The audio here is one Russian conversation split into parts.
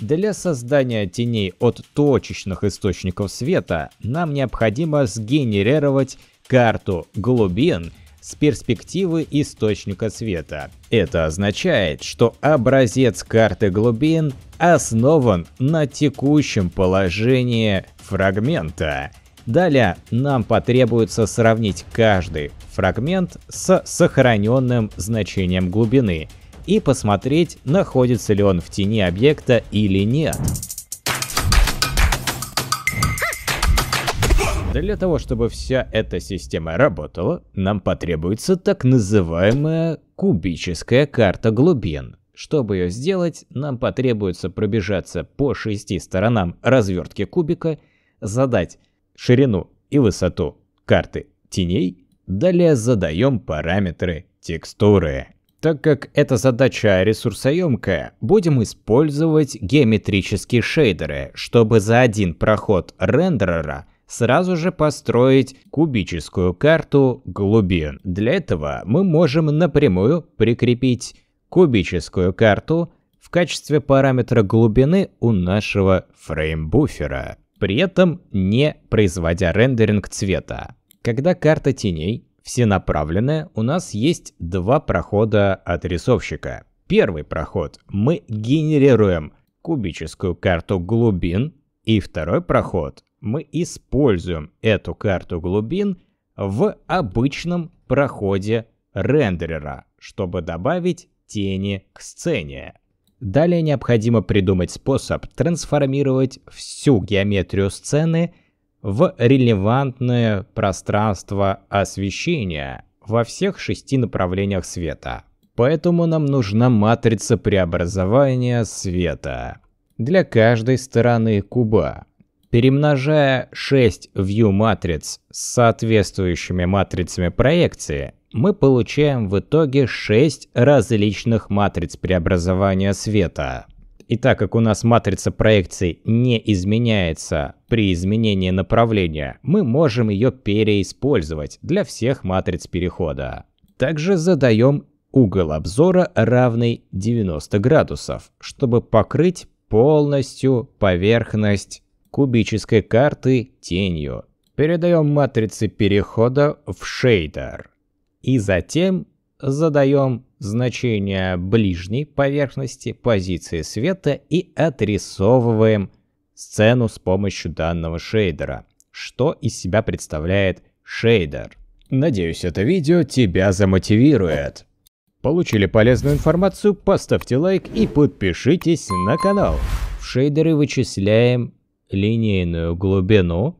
Для создания теней от точечных источников света нам необходимо сгенерировать карту глубин с перспективы источника света. Это означает, что образец карты глубин основан на текущем положении фрагмента. Далее нам потребуется сравнить каждый фрагмент с сохраненным значением глубины – и посмотреть, находится ли он в тени объекта или нет. Для того, чтобы вся эта система работала, нам потребуется так называемая кубическая карта глубин. Чтобы ее сделать, нам потребуется пробежаться по шести сторонам развертки кубика, задать ширину и высоту карты теней, далее задаем параметры текстуры. Так как эта задача ресурсоемкая, будем использовать геометрические шейдеры, чтобы за один проход рендерера сразу же построить кубическую карту глубин. Для этого мы можем напрямую прикрепить кубическую карту в качестве параметра глубины у нашего фреймбуфера, при этом не производя рендеринг цвета. Когда карта теней все направлены, у нас есть два прохода от рисовщика. Первый проход мы генерируем кубическую карту глубин, и второй проход мы используем эту карту глубин в обычном проходе рендерера, чтобы добавить тени к сцене. Далее необходимо придумать способ трансформировать всю геометрию сцены – в релевантное пространство освещения во всех шести направлениях света. Поэтому нам нужна матрица преобразования света для каждой стороны куба. Перемножая 6 view матриц с соответствующими матрицами проекции, мы получаем в итоге 6 различных матриц преобразования света. И так как у нас матрица проекции не изменяется при изменении направления, мы можем ее переиспользовать для всех матриц перехода. Также задаем угол обзора равный 90 градусов, чтобы покрыть полностью поверхность кубической карты тенью. Передаем матрицы перехода в шейдер. И затем задаем значение ближней поверхности позиции света и отрисовываем сцену с помощью данного шейдера. Что из себя представляет шейдер? Надеюсь, это видео тебя замотивирует. Получили полезную информацию, поставьте лайк и подпишитесь на канал. В шейдеры вычисляем линейную глубину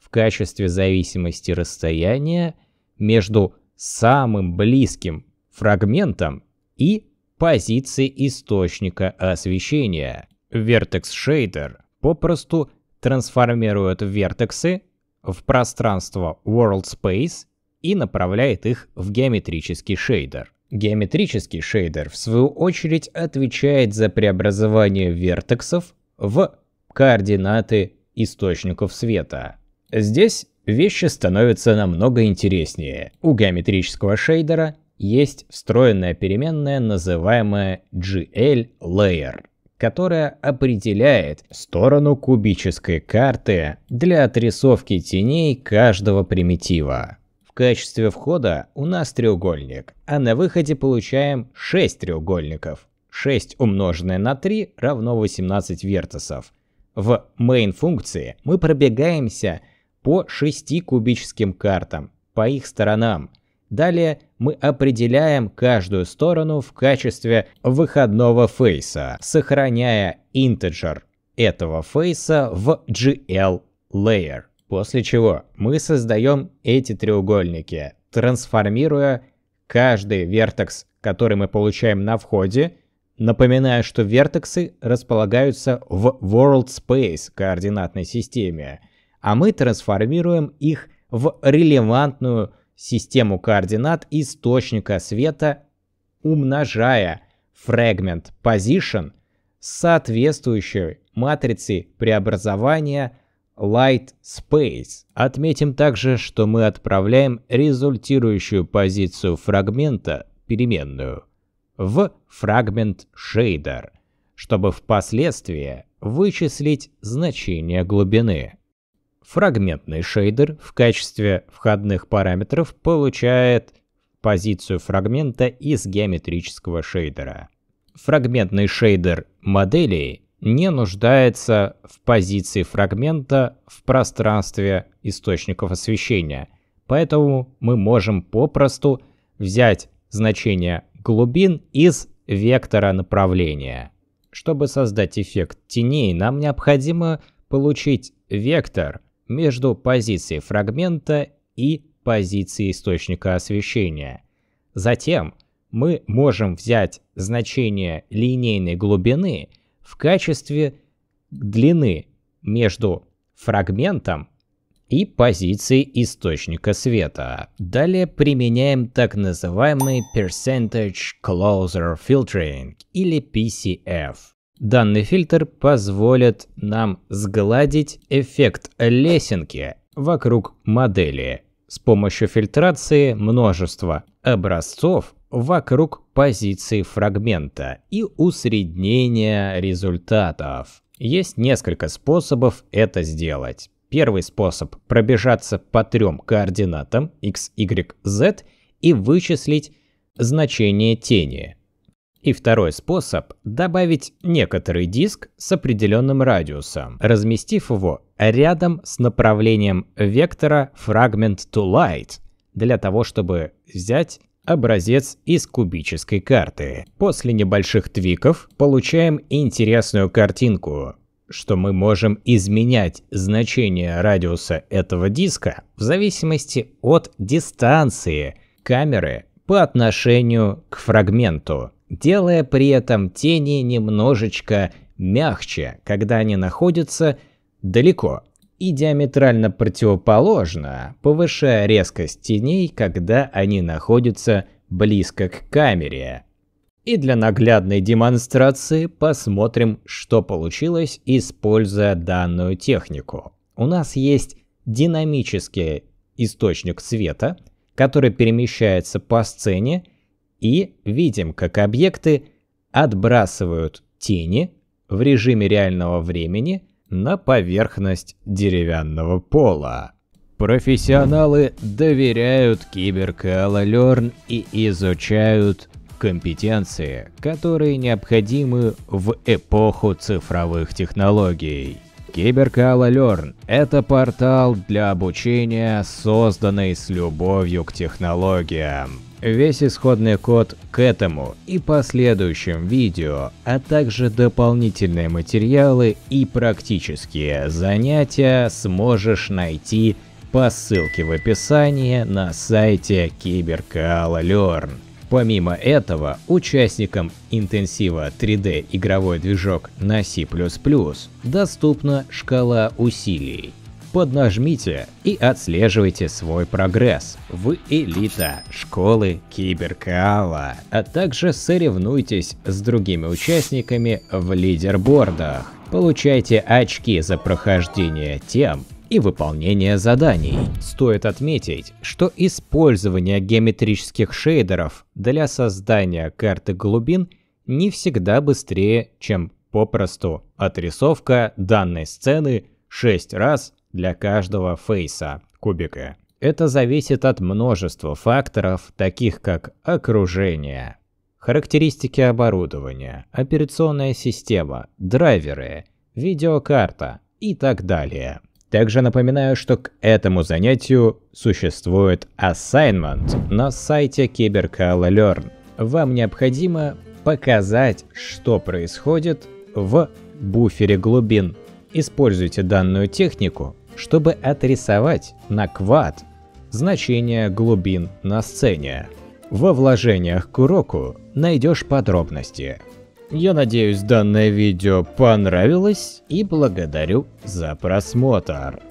в качестве зависимости расстояния между самым близким фрагментом и позиции источника освещения. Vertex Shader попросту трансформирует вертексы в пространство World Space и направляет их в геометрический шейдер. Геометрический шейдер, в свою очередь, отвечает за преобразование вертексов в координаты источников света. Здесь вещи становятся намного интереснее. У геометрического шейдера есть встроенная переменная, называемая GL Layer, которая определяет сторону кубической карты для отрисовки теней каждого примитива. В качестве входа у нас треугольник, а на выходе получаем 6 треугольников. 6 умноженное на 3 равно 18 вертосов. В main функции мы пробегаемся – по шести кубическим картам по их сторонам. Далее мы определяем каждую сторону в качестве выходного фейса, сохраняя интеджер этого фейса в GL Layer. После чего мы создаем эти треугольники, трансформируя каждый вертекс, который мы получаем на входе, напоминая, что вертексы располагаются в World Space координатной системе – а мы трансформируем их в релевантную систему координат источника света, умножая фрагмент position с соответствующей матрицей преобразования light space. Отметим также, что мы отправляем результирующую позицию фрагмента переменную в фрагмент shader, чтобы впоследствии вычислить значение глубины. Фрагментный шейдер в качестве входных параметров получает позицию фрагмента из геометрического шейдера. Фрагментный шейдер моделей не нуждается в позиции фрагмента в пространстве источников освещения, поэтому мы можем попросту взять значение глубин из вектора направления. Чтобы создать эффект теней, нам необходимо получить вектор, между позицией фрагмента и позицией источника освещения. Затем мы можем взять значение линейной глубины в качестве длины между фрагментом и позицией источника света. Далее применяем так называемый Percentage Closer Filtering или PCF – Данный фильтр позволит нам сгладить эффект лесенки вокруг модели с помощью фильтрации множества образцов вокруг позиции фрагмента и усреднения результатов. Есть несколько способов это сделать. Первый способ – пробежаться по трем координатам x, y, z и вычислить значение тени. И второй способ – добавить некоторый диск с определенным радиусом, разместив его рядом с направлением вектора Fragment to Light, для того, чтобы взять образец из кубической карты. После небольших твиков получаем интересную картинку, что мы можем изменять значение радиуса этого диска в зависимости от дистанции камеры по отношению к фрагменту делая при этом тени немножечко мягче, когда они находятся далеко, и диаметрально противоположно, повышая резкость теней, когда они находятся близко к камере. И для наглядной демонстрации посмотрим, что получилось, используя данную технику. У нас есть динамический источник света, который перемещается по сцене и видим, как объекты отбрасывают тени в режиме реального времени на поверхность деревянного пола. Профессионалы доверяют киберкоалолерн и изучают компетенции, которые необходимы в эпоху цифровых технологий. Киберкоалолерн – это портал для обучения, созданный с любовью к технологиям. Весь исходный код к этому и последующим видео, а также дополнительные материалы и практические занятия сможешь найти по ссылке в описании на сайте Киберкаала Learn. Помимо этого, участникам интенсива 3D игровой движок на C++ доступна шкала усилий, поднажмите и отслеживайте свой прогресс в элита школы Киберкала, а также соревнуйтесь с другими участниками в лидербордах. Получайте очки за прохождение тем, и выполнение заданий. Стоит отметить, что использование геометрических шейдеров для создания карты глубин не всегда быстрее, чем попросту отрисовка данной сцены 6 раз для каждого фейса кубика. Это зависит от множества факторов, таких как окружение, характеристики оборудования, операционная система, драйверы, видеокарта и так далее. Также напоминаю, что к этому занятию существует assignment на сайте Киберкала Learn. Вам необходимо показать, что происходит в буфере глубин. Используйте данную технику чтобы отрисовать на квад значение глубин на сцене. Во вложениях к уроку найдешь подробности. Я надеюсь, данное видео понравилось и благодарю за просмотр.